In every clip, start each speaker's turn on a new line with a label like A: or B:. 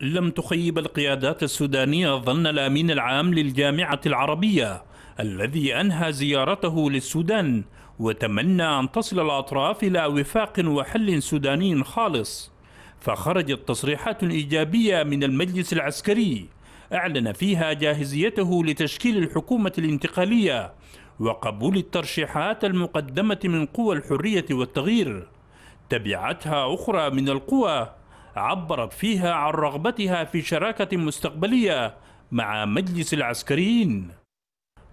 A: لم تخيب القيادات السودانية ظن الأمين العام للجامعة العربية الذي أنهى زيارته للسودان وتمنى أن تصل الأطراف إلى وفاق وحل سوداني خالص فخرجت تصريحات إيجابية من المجلس العسكري أعلن فيها جاهزيته لتشكيل الحكومة الانتقالية وقبول الترشيحات المقدمة من قوى الحرية والتغيير تبعتها أخرى من القوى عبرت فيها عن رغبتها في شراكة مستقبلية مع مجلس العسكريين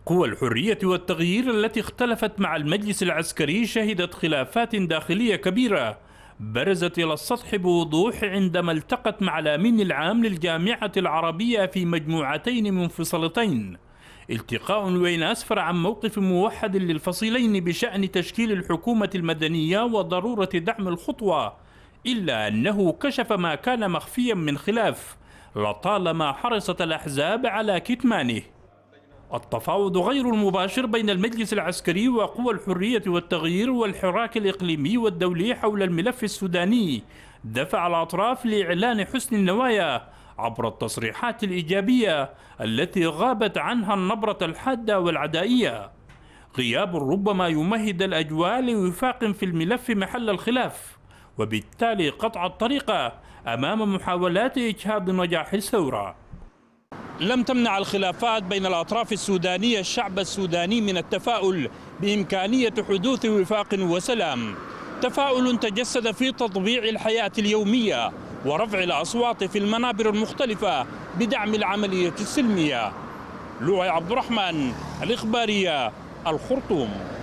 A: قوى الحرية والتغيير التي اختلفت مع المجلس العسكري شهدت خلافات داخلية كبيرة برزت إلى السطح بوضوح عندما التقت مع الأمين العام للجامعة العربية في مجموعتين منفصلتين التقاء بين أسفر عن موقف موحد للفصيلين بشأن تشكيل الحكومة المدنية وضرورة دعم الخطوة إلا أنه كشف ما كان مخفيا من خلاف لطالما حرصت الأحزاب على كتمانه التفاوض غير المباشر بين المجلس العسكري وقوى الحرية والتغيير والحراك الإقليمي والدولي حول الملف السوداني دفع الأطراف لإعلان حسن النوايا عبر التصريحات الإيجابية التي غابت عنها النبرة الحادة والعدائية غياب ربما يمهد الأجواء لوفاق في الملف محل الخلاف وبالتالي قطع الطريقة أمام محاولات إجهاض نجاح الثورة لم تمنع الخلافات بين الأطراف السودانية الشعب السوداني من التفاؤل بإمكانية حدوث وفاق وسلام تفاؤل تجسد في تطبيع الحياة اليومية ورفع الأصوات في المنابر المختلفة بدعم العملية السلمية لوعي عبد الرحمن الإخبارية الخرطوم